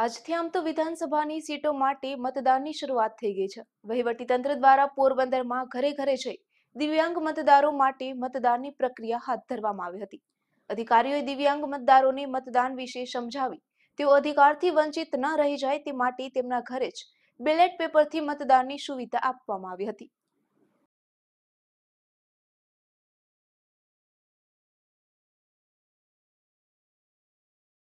આજથી આમ તો વિધાનસભાની સીટો માટે મતદાનની શરૂઆત થઈ ગઈ છે વહીવટી તંત્ર દ્વારા પોરબંદરમાં ઘરે ઘરે જઈ દિવ્યાંગ મતદારો માટે મતદાનની પ્રક્રિયા હાથ ધરવામાં આવી હતી અધિકારીઓએ દિવ્યાંગ મતદારોને મતદાન વિશે સમજાવી તેઓ અધિકારથી વંચિત ન રહી જાય તે માટે તેમના ઘરે જ બેલેટ પેપરથી મતદાનની સુવિધા આપવામાં આવી હતી